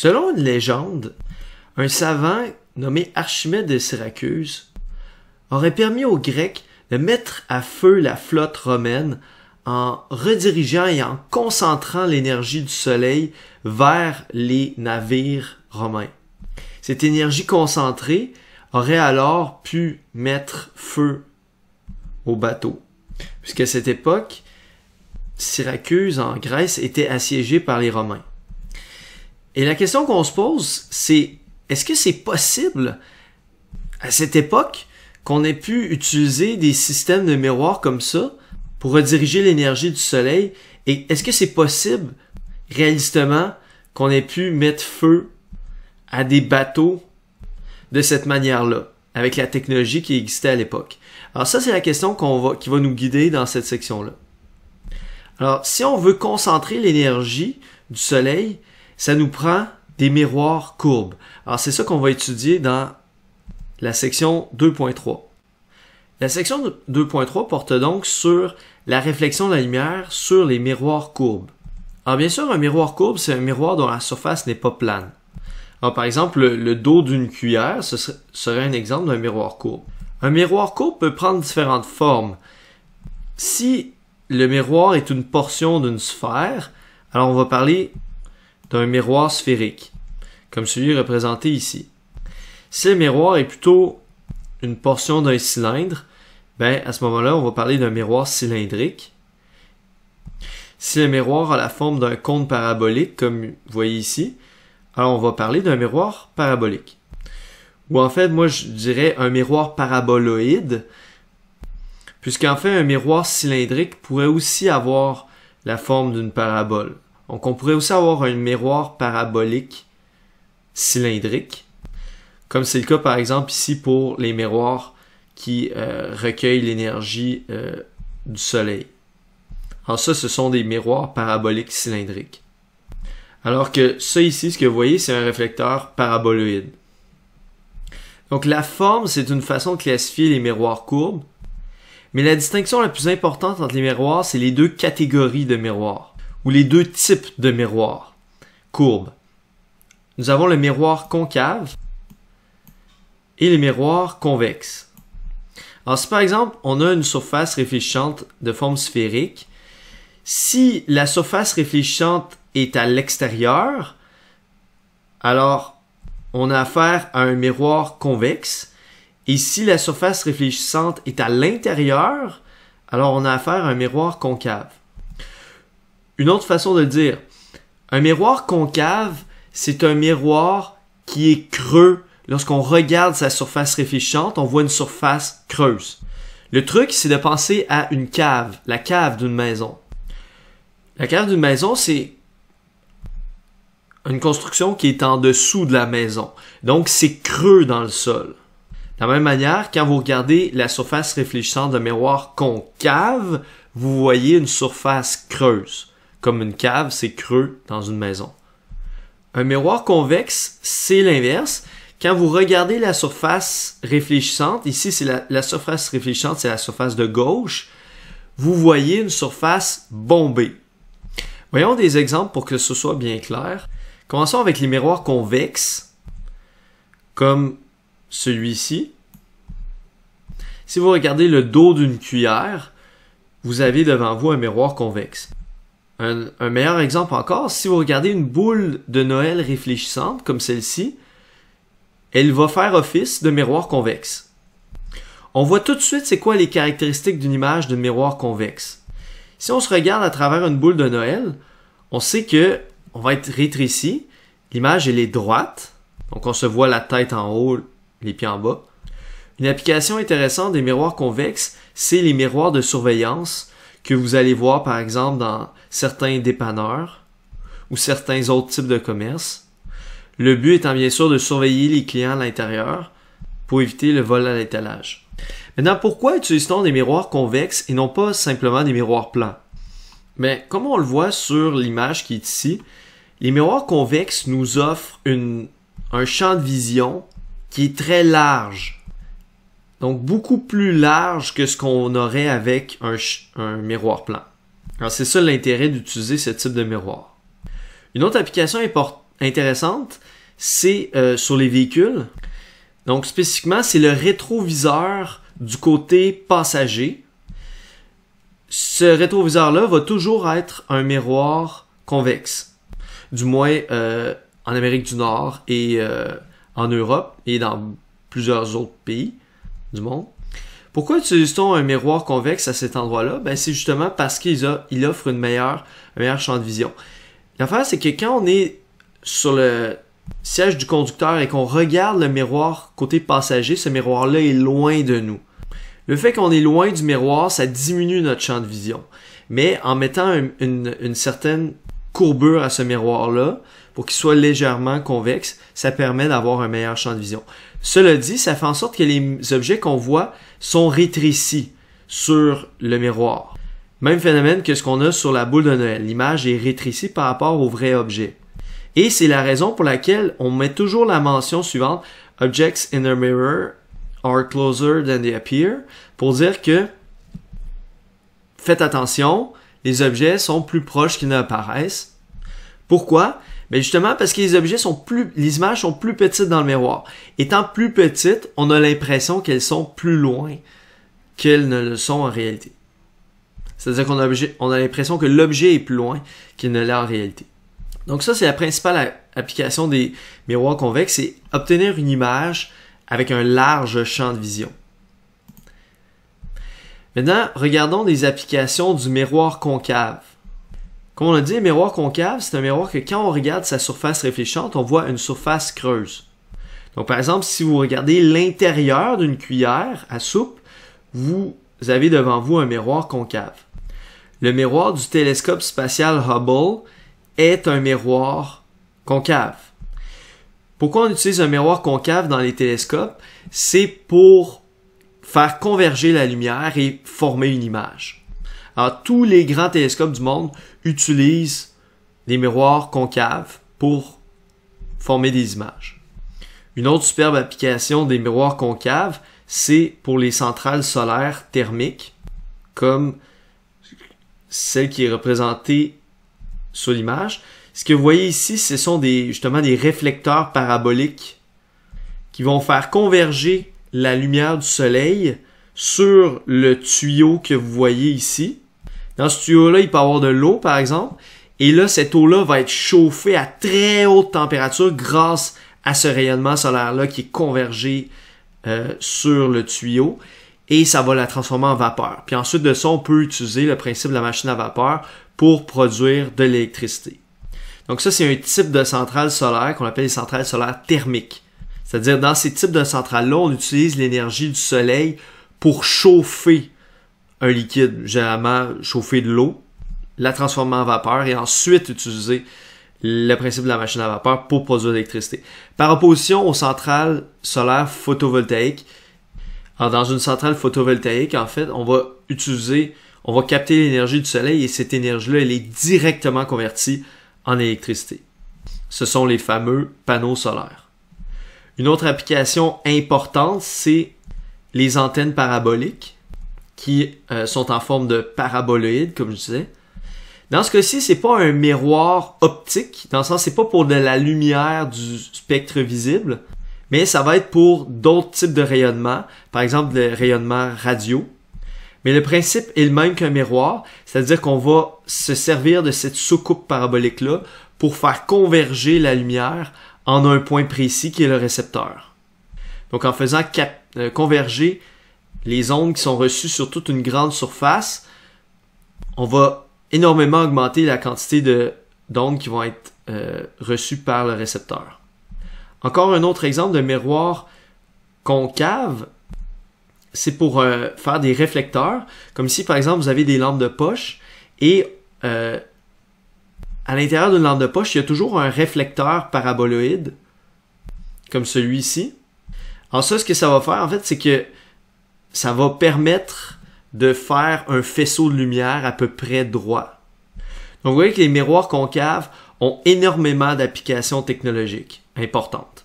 Selon une légende, un savant nommé Archimède de Syracuse aurait permis aux Grecs de mettre à feu la flotte romaine en redirigeant et en concentrant l'énergie du soleil vers les navires romains. Cette énergie concentrée aurait alors pu mettre feu au bateau, puisqu'à cette époque, Syracuse en Grèce était assiégée par les Romains. Et la question qu'on se pose, c'est est-ce que c'est possible à cette époque qu'on ait pu utiliser des systèmes de miroirs comme ça pour rediriger l'énergie du soleil et est-ce que c'est possible réalistement qu'on ait pu mettre feu à des bateaux de cette manière-là avec la technologie qui existait à l'époque. Alors ça c'est la question qui va nous guider dans cette section-là. Alors si on veut concentrer l'énergie du soleil, ça nous prend des miroirs courbes. Alors c'est ça qu'on va étudier dans la section 2.3. La section 2.3 porte donc sur la réflexion de la lumière sur les miroirs courbes. Alors bien sûr, un miroir courbe, c'est un miroir dont la surface n'est pas plane. Alors par exemple, le, dos d'une cuillère ce serait un exemple d'un miroir courbe. Un miroir courbe peut prendre différentes formes. Si le miroir est une portion d'une sphère, alors on va parler d'un miroir sphérique, comme celui représenté ici. Si le miroir est plutôt une portion d'un cylindre, ben à ce moment-là, on va parler d'un miroir cylindrique. Si le miroir a la forme d'un cône parabolique, comme vous voyez ici, alors on va parler d'un miroir parabolique. Ou en fait, moi je dirais un miroir paraboloïde, puisqu'en fait un miroir cylindrique pourrait aussi avoir la forme d'une parabole. Donc on pourrait aussi avoir un miroir parabolique cylindrique, comme c'est le cas par exemple ici pour les miroirs qui euh, recueillent l'énergie euh, du Soleil. Alors ça, ce sont des miroirs paraboliques cylindriques. Alors que ça ici, ce que vous voyez, c'est un réflecteur paraboloïde. Donc la forme, c'est une façon de classifier les miroirs courbes, mais la distinction la plus importante entre les miroirs, c'est les deux catégories de miroirs ou les deux types de miroirs courbes. Nous avons le miroir concave et le miroir convexe. Alors si par exemple on a une surface réfléchissante de forme sphérique, si la surface réfléchissante est à l'extérieur, alors on a affaire à un miroir convexe. Et si la surface réfléchissante est à l'intérieur, alors on a affaire à un miroir concave. Une autre façon de le dire, un miroir concave, c'est un miroir qui est creux. Lorsqu'on regarde sa surface réfléchissante, on voit une surface creuse. Le truc, c'est de penser à une cave, la cave d'une maison. La cave d'une maison, c'est une construction qui est en dessous de la maison. Donc, c'est creux dans le sol. De la même manière, quand vous regardez la surface réfléchissante d'un miroir concave, vous voyez une surface creuse comme une cave, c'est creux dans une maison. Un miroir convexe, c'est l'inverse. Quand vous regardez la surface réfléchissante, ici c'est la, la, surface réfléchissante, c'est la surface de gauche, vous voyez une surface bombée. Voyons des exemples pour que ce soit bien clair. Commençons avec les miroirs convexes, comme celui-ci. Si vous regardez le dos d'une cuillère, vous avez devant vous un miroir convexe. Un, meilleur exemple encore, si vous regardez une boule de Noël réfléchissante comme celle-ci, elle va faire office de miroir convexe. On voit tout de suite c'est quoi les caractéristiques d'une image de miroir convexe. Si on se regarde à travers une boule de Noël, on sait que on va être rétréci, l'image elle est droite, donc on se voit la tête en haut, les pieds en bas. Une application intéressante des miroirs convexes, c'est les miroirs de surveillance que vous allez voir par exemple dans certains dépanneurs ou certains autres types de commerces. Le but étant bien sûr de surveiller les clients à l'intérieur pour éviter le vol à l'étalage. Maintenant, pourquoi utilise-t-on des miroirs convexes et non pas simplement des miroirs plans? Mais ben, comme on le voit sur l'image qui est ici, les miroirs convexes nous offrent un champ de vision qui est très large. Donc beaucoup plus large que ce qu'on aurait avec un, un miroir plan. Alors, c'est ça l'intérêt d'utiliser ce type de miroir. Une autre application intéressante, c'est euh, sur les véhicules. Donc spécifiquement, c'est le rétroviseur du côté passager. Ce rétroviseur-là va toujours être un miroir convexe. Du moins euh, en Amérique du Nord et euh, en Europe et dans plusieurs autres pays du monde. Pourquoi utilise-t-on un miroir convexe à cet endroit-là? Ben, c'est justement parce qu'il offre une meilleure, un meilleur champ de vision. L'affaire, c'est que quand on est sur le siège du conducteur et qu'on regarde le miroir côté passager, ce miroir-là est loin de nous. Le fait qu'on est loin du miroir, ça diminue notre champ de vision. Mais en mettant une certaine courbure à ce miroir-là, pour qu'il soit légèrement convexe, ça permet d'avoir un meilleur champ de vision. Cela dit, ça fait en sorte que les objets qu'on voit sont rétrécis sur le miroir. Même phénomène que ce qu'on a sur la boule de Noël. L'image est rétrécie par rapport au vrai objet. Et c'est la raison pour laquelle on met toujours la mention suivante Objects in a mirror are closer than they appear pour dire que faites attention, les objets sont plus proches qu'ils ne apparaissent. Pourquoi mais justement, parce que les objets sont plus, les images sont plus petites dans le miroir. Étant plus petites, on a l'impression qu'elles sont plus loin qu'elles ne le sont en réalité. C'est-à-dire qu'on a, a l'impression que l'objet est plus loin qu'il ne l'est en réalité. Donc ça, c'est la principale application des miroirs convexes, c'est obtenir une image avec un large champ de vision. Maintenant, regardons des applications du miroir concave. Comme on a dit, un miroir concave, c'est un miroir que quand on regarde sa surface réfléchante, on voit une surface creuse. Donc par exemple, si vous regardez l'intérieur d'une cuillère à soupe, vous avez devant vous un miroir concave. Le miroir du télescope spatial Hubble est un miroir concave. Pourquoi on utilise un miroir concave dans les télescopes C'est pour faire converger la lumière et former une image tous les grands télescopes du monde utilisent des miroirs concaves pour former des images. Une autre superbe application des miroirs concaves, c'est pour les centrales solaires thermiques, comme celle qui est représentée sur l'image. Ce que vous voyez ici, ce sont justement des réflecteurs paraboliques qui vont faire converger la lumière du soleil sur le tuyau que vous voyez ici. Dans ce tuyau-là, il peut y avoir de l'eau, par exemple. Et là, cette eau-là va être chauffée à très haute température grâce à ce rayonnement solaire-là qui est convergé euh, sur le tuyau. Et ça va la transformer en vapeur. Puis ensuite de ça, on peut utiliser le principe de la machine à vapeur pour produire de l'électricité. Donc ça, c'est un type de centrale solaire qu'on appelle les centrales solaires thermiques. C'est-à-dire, dans ces types de centrales-là, on utilise l'énergie du soleil pour chauffer un liquide, généralement chauffer de l'eau, la transformer en vapeur et ensuite utiliser le principe de la machine à vapeur pour produire de l'électricité. Par opposition aux centrales solaires photovoltaïques, dans une centrale photovoltaïque, en fait, on va utiliser, on va capter l'énergie du soleil et cette énergie-là, elle est directement convertie en électricité. Ce sont les fameux panneaux solaires. Une autre application importante, c'est les antennes paraboliques qui euh, sont en forme de paraboloïdes, comme je disais. Dans ce cas-ci, c'est pas un miroir optique, dans le sens c'est pas pour de la lumière du spectre visible, mais ça va être pour d'autres types de rayonnements, par exemple le rayonnement radio. Mais le principe est le même qu'un miroir, c'est-à-dire qu'on va se servir de cette soucoupe parabolique-là pour faire converger la lumière en un point précis qui est le récepteur. Donc en faisant euh, converger les ondes qui sont reçues sur toute une grande surface, on va énormément augmenter la quantité de, d'ondes qui vont être euh, reçues par le récepteur. Encore un autre exemple de miroir concave, c'est pour euh, faire des réflecteurs, comme si par exemple vous avez des lampes de poche et euh, à l'intérieur d'une lampe de poche, il y a toujours un réflecteur paraboloïde, comme celui-ci. En ça, ce que ça va faire, en fait, c'est que ça va permettre de faire un faisceau de lumière à peu près droit. Donc vous voyez que les miroirs concaves ont énormément d'applications technologiques importantes.